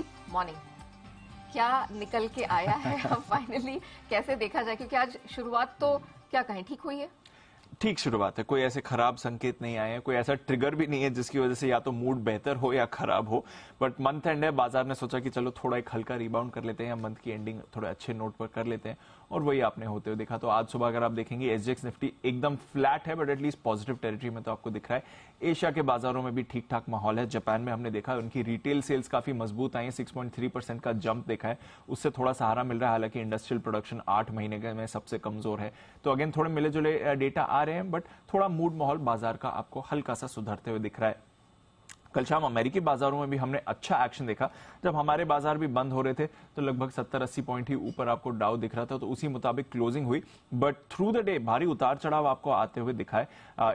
the morning क्या निकल के आया है अब फाइनली कैसे देखा जाए क्योंकि आज शुरुआत तो क्या कहें ठीक हुई है ठीक शुरुआत है कोई ऐसे खराब संकेत नहीं आए हैं कोई ऐसा ट्रिगर भी नहीं है जिसकी वजह से या तो मूड बेहतर हो या खराब हो बट मंथ एंड है बाजार ने सोचा कि चलो थोड़ा एक हल्का रिबाउंड कर लेते हैं या मंथ की एंडिंग थोड़े अच्छे नोट पर कर लेते हैं और वही आपने होते हुए देखा तो आज सुबह अगर आप देखेंगे एसजेक्स निफ्टी एकदम फ्लैट है बट एटलीस्ट पॉजिटिव टेरिटरी में तो आपको दिख रहा है एशिया के बाजारों में भी ठीक ठाक माहौल है जापान में हमने देखा उनकी रिटेल सेल्स काफी मजबूत आई है सिक्स परसेंट का जंप देखा है उससे थोड़ा सहारा मिल रहा है हालांकि इंडस्ट्रियल प्रोडक्शन आठ महीने में सबसे कमजोर है तो अगेन थोड़े मिले जुले डेटा आ रहे हैं बट थोड़ा मूड माहौल बाजार का आपको हल्का सा सुधरते हुए दिख रहा है कल शाम अमेरिकी बाजारों में भी हमने अच्छा एक्शन देखा जब हमारे बाजार भी बंद हो रहे थे तो लगभग 70-80 पॉइंट ही ऊपर आपको डाउ दिख रहा था तो उसी मुताबिक क्लोजिंग हुई बट थ्रू द डे भारी उतार चढ़ाव आपको आते हुए दिखाए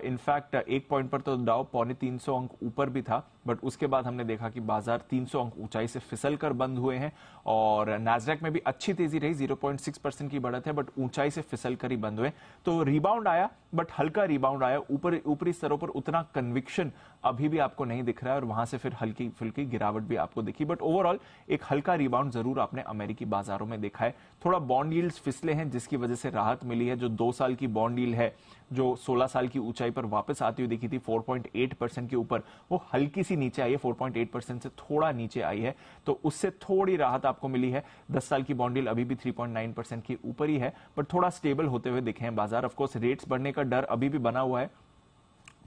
इनफैक्ट uh, एक पॉइंट पर तो डाउ पौने 300 अंक ऊपर भी था बट उसके बाद हमने देखा कि बाजार 300 अंक ऊंचाई से फिसल कर बंद हुए हैं और नैसडेक में भी अच्छी तेजी रही 0.6 परसेंट की बढ़त है बट ऊंचाई से फिसल कर ही बंद हुए तो रीबाउंड आया बट हल्का रीबाउंड आया ऊपर ऊपरी स्तरों पर उतना कन्विक्शन अभी भी आपको नहीं दिख रहा है और वहां से फिर हल्की फुल्की गिरावट भी आपको दिखी बट ओवरऑल एक हल्का रिबाउंड जरूर आपने अमेरिकी बाजारों में देखा है थोड़ा बॉन्ड डील्स फिसले हैं जिसकी वजह से राहत मिली है जो दो साल की बॉन्ड डील है जो 16 साल की ऊंचाई पर वापस आती हुई दिखी थी 4.8 परसेंट के ऊपर वो हल्की सी नीचे आई है 4.8 परसेंट से थोड़ा नीचे आई है तो उससे थोड़ी राहत आपको मिली है 10 साल की बॉन्डिल अभी भी 3.9 परसेंट के ऊपर ही है पर थोड़ा स्टेबल होते हुए दिखे हैं बाजार ऑफकोर्स रेट्स बढ़ने का डर अभी भी बना हुआ है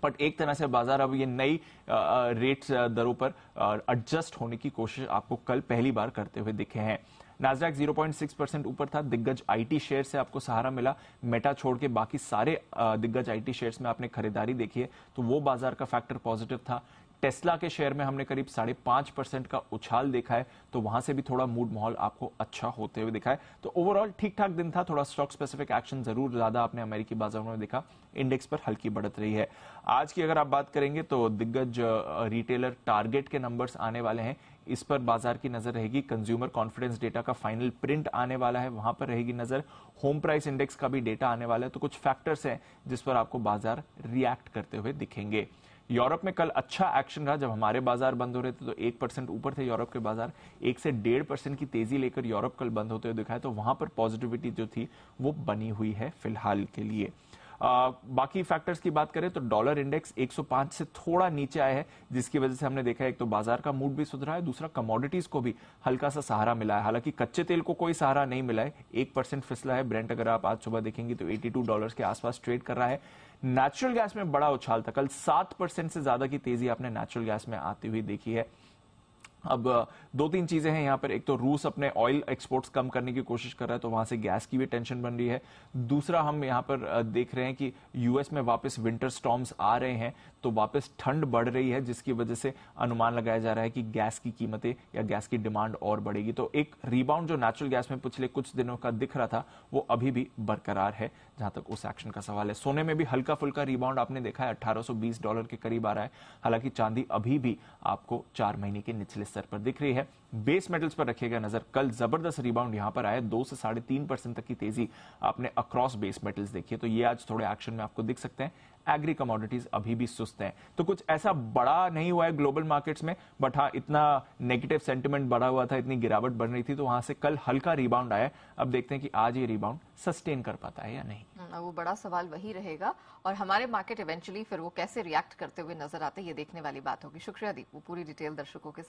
बट एक तरह से बाजार अब ये नई रेट दरों पर एडजस्ट होने की कोशिश आपको कल पहली बार करते हुए दिखे हैं नाजराक 0.6 परसेंट ऊपर था दिग्गज आईटी शेयर से आपको सहारा मिला मेटा छोड़ के बाकी सारे दिग्गज आईटी शेयर्स में आपने खरीदारी देखी है तो वो बाजार का फैक्टर पॉजिटिव था टेस्ला के शेयर में हमने करीब साढ़े पांच परसेंट का उछाल देखा है तो वहां से भी थोड़ा मूड माहौल आपको अच्छा होते हुए दिखा है तो ओवरऑल ठीक ठाक दिन था थोड़ा स्टॉक स्पेसिफिक एक्शन जरूर ज्यादा आपने अमेरिकी बाजारों में देखा इंडेक्स पर हल्की बढ़त रही है आज की अगर आप बात करेंगे तो दिग्गज रिटेलर टारगेट के नंबर्स आने वाले हैं इस पर बाजार की नजर रहेगी कंज्यूमर कॉन्फिडेंस डेटा का फाइनल प्रिंट आने वाला है वहां पर रहेगी नजर होम प्राइस इंडेक्स का भी डेटा आने वाला है तो कुछ फैक्टर्स हैं जिस पर आपको बाजार रिएक्ट करते हुए दिखेंगे यूरोप में कल अच्छा एक्शन रहा जब हमारे बाजार बंद हो रहे थे तो एक परसेंट ऊपर थे यूरोप के बाजार एक से डेढ़ परसेंट की तेजी लेकर यूरोप कल बंद होते हुए दिखाए तो वहां पर पॉजिटिविटी जो थी वो बनी हुई है फिलहाल के लिए बाकी फैक्टर्स की बात करें तो डॉलर इंडेक्स 105 से थोड़ा नीचे आया है जिसकी वजह से हमने देखा एक तो बाजार का मूड भी सुधरा है दूसरा कमोडिटीज को भी हल्का सा सहारा मिला है हालांकि कच्चे तेल को कोई सहारा नहीं मिला है एक परसेंट फिसला है ब्रेंट अगर आप आज सुबह देखेंगे तो एटी टू के आसपास ट्रेड कर रहा है नेचुरल गैस में बड़ा उछाल था कल सात परसेंट से ज्यादा की तेजी आपने नेचुरल गैस में आती हुई देखी है अब दो तीन चीजें हैं यहाँ पर एक तो रूस अपने ऑयल एक्सपोर्ट्स कम करने की कोशिश कर रहा है तो वहां से गैस की भी टेंशन बन रही है दूसरा हम यहाँ पर देख रहे हैं कि यूएस में वापस विंटर स्टॉम्स आ रहे हैं तो वापस ठंड बढ़ रही है जिसकी वजह से अनुमान लगाया जा रहा है कि गैस की कीमतें या गैस की डिमांड और बढ़ेगी तो एक रिबाउंड जो नेचुरल गैस में पिछले कुछ दिनों का दिख रहा था वो अभी भी बरकरार है जहां तक उस एक्शन का सवाल है सोने में भी हल्का फुल्का रिबाउंड आपने देखा है अट्ठारह डॉलर के करीब आ रहा है हालांकि चांदी अभी भी आपको चार महीने के निचले स्तर पर दिख रही है बेस मेटल्स पर रखेगा नजर कल जबरदस्त रिबाउंड यहां पर आया दो से साढ़े तीन परसेंट तक की तेजी आपने अक्रॉस बेस मेटल्स देखिए तो ये आज थोड़े एक्शन में आपको दिख सकते हैं एग्री कमोडिटीज अभी भी सुस्त हैं तो कुछ ऐसा बड़ा नहीं हुआ है ग्लोबल मार्केट्स में बट हाँ इतना नेगेटिव सेंटिमेंट बढ़ा हुआ था इतनी गिरावट बढ़ रही थी तो वहां से कल हल्का रिबाउंड आया अब देखते हैं कि आज ये रिबाउंड सस्टेन कर पाता है या नहीं हम्म, वो बड़ा सवाल वही रहेगा और हमारे मार्केट इवेंचुअली फिर वो कैसे रिएक्ट करते हुए नजर आते ये देखने वाली बात होगी शुक्रिया दीप वो पूरी डिटेल दर्शकों के